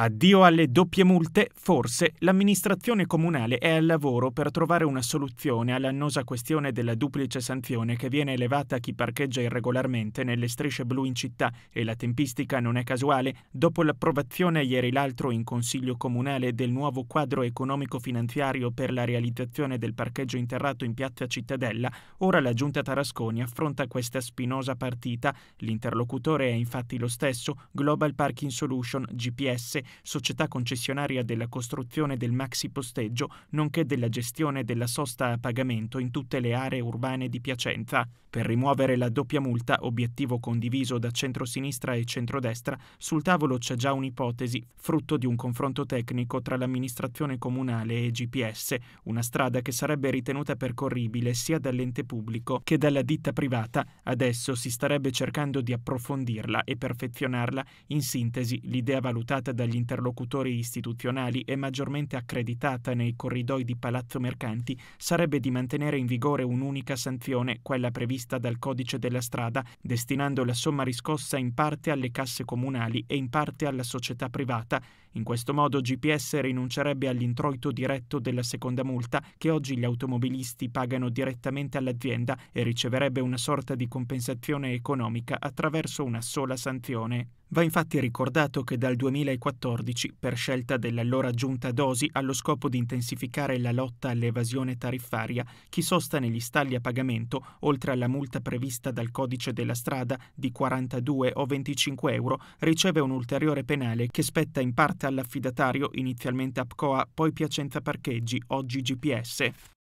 Addio alle doppie multe, forse l'amministrazione comunale è al lavoro per trovare una soluzione all'annosa questione della duplice sanzione che viene elevata a chi parcheggia irregolarmente nelle strisce blu in città e la tempistica non è casuale dopo l'approvazione ieri l'altro in Consiglio Comunale del nuovo quadro economico-finanziario per la realizzazione del parcheggio interrato in piazza Cittadella, ora la Giunta Tarasconi affronta questa spinosa partita. L'interlocutore è infatti lo stesso, Global Parking Solution GPS società concessionaria della costruzione del maxi posteggio, nonché della gestione della sosta a pagamento in tutte le aree urbane di Piacenza, per rimuovere la doppia multa, obiettivo condiviso da centrosinistra e centrodestra, sul tavolo c'è già un'ipotesi, frutto di un confronto tecnico tra l'amministrazione comunale e GPS, una strada che sarebbe ritenuta percorribile sia dall'ente pubblico che dalla ditta privata, adesso si starebbe cercando di approfondirla e perfezionarla, in sintesi l'idea valutata dagli interlocutori istituzionali e maggiormente accreditata nei corridoi di Palazzo Mercanti sarebbe di mantenere in vigore un'unica sanzione, quella prevista dal codice della strada, destinando la somma riscossa in parte alle casse comunali e in parte alla società privata. In questo modo GPS rinuncerebbe all'introito diretto della seconda multa che oggi gli automobilisti pagano direttamente all'azienda e riceverebbe una sorta di compensazione economica attraverso una sola sanzione. Va infatti ricordato che dal 2014, per scelta dell'allora giunta Dosi allo scopo di intensificare la lotta all'evasione tariffaria, chi sosta negli stalli a pagamento, oltre alla multa prevista dal codice della strada di 42 o 25 euro, riceve un ulteriore penale che spetta in parte all'affidatario, inizialmente APCOA, poi Piacenza Parcheggi, oggi GPS.